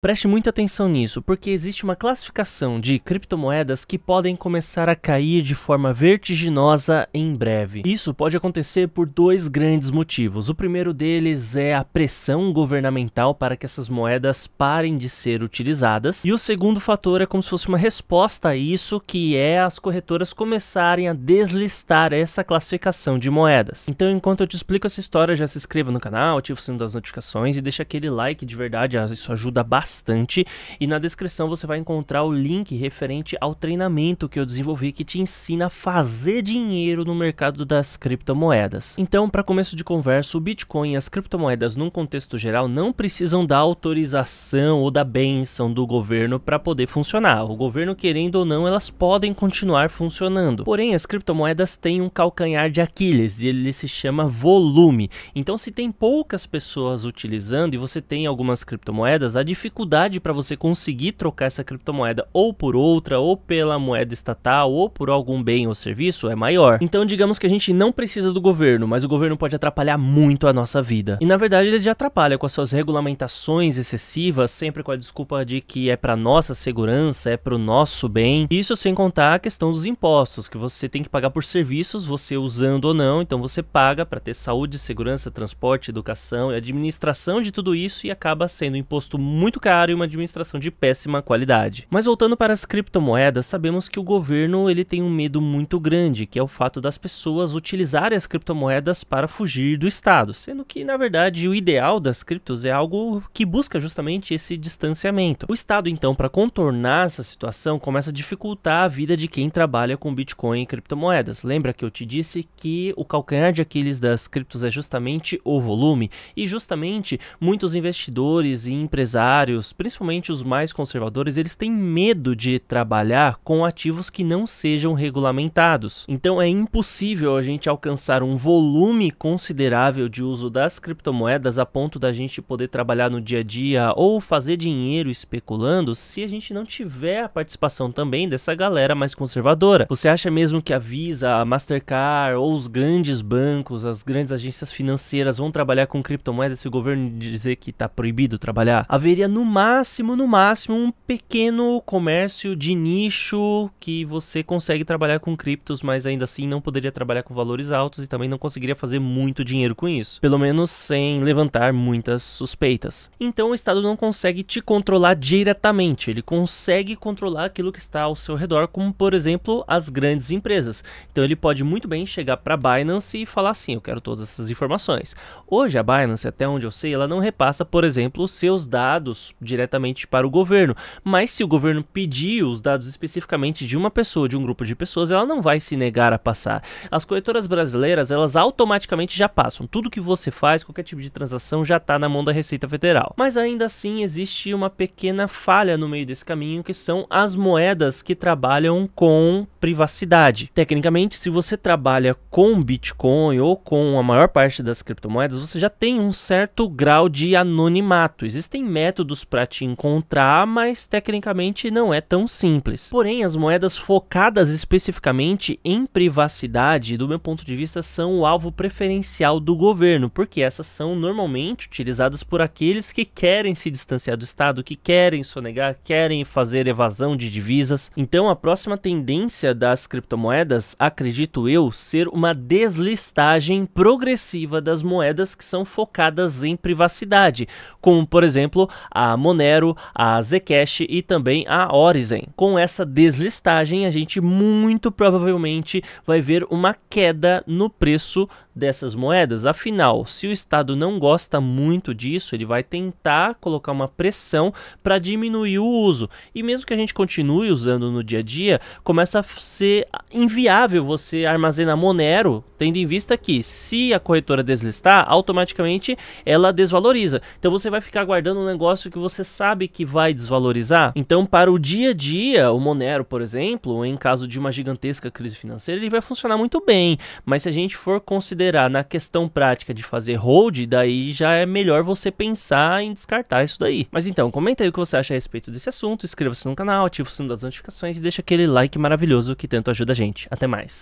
Preste muita atenção nisso, porque existe uma classificação de criptomoedas que podem começar a cair de forma vertiginosa em breve. Isso pode acontecer por dois grandes motivos. O primeiro deles é a pressão governamental para que essas moedas parem de ser utilizadas, e o segundo fator é como se fosse uma resposta a isso, que é as corretoras começarem a deslistar essa classificação de moedas. Então, enquanto eu te explico essa história, já se inscreva no canal, ative o sino das notificações e deixa aquele like de verdade, isso ajuda bastante bastante. E na descrição você vai encontrar o link referente ao treinamento que eu desenvolvi que te ensina a fazer dinheiro no mercado das criptomoedas. Então, para começo de conversa, o Bitcoin e as criptomoedas num contexto geral não precisam da autorização ou da benção do governo para poder funcionar. O governo querendo ou não, elas podem continuar funcionando. Porém, as criptomoedas têm um calcanhar de Aquiles e ele se chama volume. Então, se tem poucas pessoas utilizando e você tem algumas criptomoedas, a dificuldade dificuldade para você conseguir trocar essa criptomoeda ou por outra, ou pela moeda estatal, ou por algum bem ou serviço é maior. Então, digamos que a gente não precisa do governo, mas o governo pode atrapalhar muito a nossa vida. E na verdade, ele já atrapalha com as suas regulamentações excessivas, sempre com a desculpa de que é para nossa segurança, é para o nosso bem. Isso sem contar a questão dos impostos, que você tem que pagar por serviços, você usando ou não, então você paga para ter saúde, segurança, transporte, educação e administração de tudo isso e acaba sendo um imposto muito caro caro e uma administração de péssima qualidade. Mas voltando para as criptomoedas, sabemos que o governo ele tem um medo muito grande, que é o fato das pessoas utilizarem as criptomoedas para fugir do Estado, sendo que na verdade o ideal das criptos é algo que busca justamente esse distanciamento. O Estado então para contornar essa situação começa a dificultar a vida de quem trabalha com Bitcoin e criptomoedas. Lembra que eu te disse que o calcanhar de Aquiles das criptos é justamente o volume e justamente muitos investidores e empresários usuários, principalmente os mais conservadores, eles têm medo de trabalhar com ativos que não sejam regulamentados. Então é impossível a gente alcançar um volume considerável de uso das criptomoedas a ponto da gente poder trabalhar no dia a dia ou fazer dinheiro especulando se a gente não tiver a participação também dessa galera mais conservadora. Você acha mesmo que a Visa, a Mastercard ou os grandes bancos, as grandes agências financeiras vão trabalhar com criptomoedas se o governo dizer que está proibido trabalhar? Haveria no máximo, no máximo, um pequeno comércio de nicho que você consegue trabalhar com criptos, mas ainda assim não poderia trabalhar com valores altos e também não conseguiria fazer muito dinheiro com isso. Pelo menos sem levantar muitas suspeitas. Então o Estado não consegue te controlar diretamente, ele consegue controlar aquilo que está ao seu redor, como por exemplo as grandes empresas. Então ele pode muito bem chegar para a Binance e falar assim: eu quero todas essas informações. Hoje a Binance, até onde eu sei, ela não repassa, por exemplo, os seus dados diretamente para o governo. Mas se o governo pedir os dados especificamente de uma pessoa, de um grupo de pessoas, ela não vai se negar a passar. As corretoras brasileiras, elas automaticamente já passam. Tudo que você faz, qualquer tipo de transação, já está na mão da Receita Federal. Mas ainda assim, existe uma pequena falha no meio desse caminho, que são as moedas que trabalham com privacidade. Tecnicamente, se você trabalha com Bitcoin ou com a maior parte das criptomoedas, você já tem um certo grau de anonimato. Existem métodos para te encontrar, mas tecnicamente não é tão simples. Porém, as moedas focadas especificamente em privacidade, do meu ponto de vista, são o alvo preferencial do governo, porque essas são normalmente utilizadas por aqueles que querem se distanciar do Estado, que querem sonegar, querem fazer evasão de divisas. Então, a próxima tendência das criptomoedas, acredito eu, ser uma deslistagem progressiva das moedas que são focadas em privacidade, como por exemplo a Monero, a Zcash e também a Orizen. Com essa deslistagem, a gente muito provavelmente vai ver uma queda no preço dessas moedas. Afinal, se o Estado não gosta muito disso, ele vai tentar colocar uma pressão para diminuir o uso. E mesmo que a gente continue usando no dia a dia, começa a ser inviável você armazenar Monero, tendo em vista que se a corretora deslistar, automaticamente ela desvaloriza. Então você vai ficar guardando um negócio que você sabe que vai desvalorizar. Então, para o dia a dia, o Monero, por exemplo, em caso de uma gigantesca crise financeira, ele vai funcionar muito bem. Mas se a gente for considerar na questão prática de fazer hold, daí já é melhor você pensar em descartar isso daí. Mas então, comenta aí o que você acha a respeito desse assunto, inscreva-se no canal, ative o sino das notificações e deixa aquele like maravilhoso que tanto ajuda a gente. Até mais.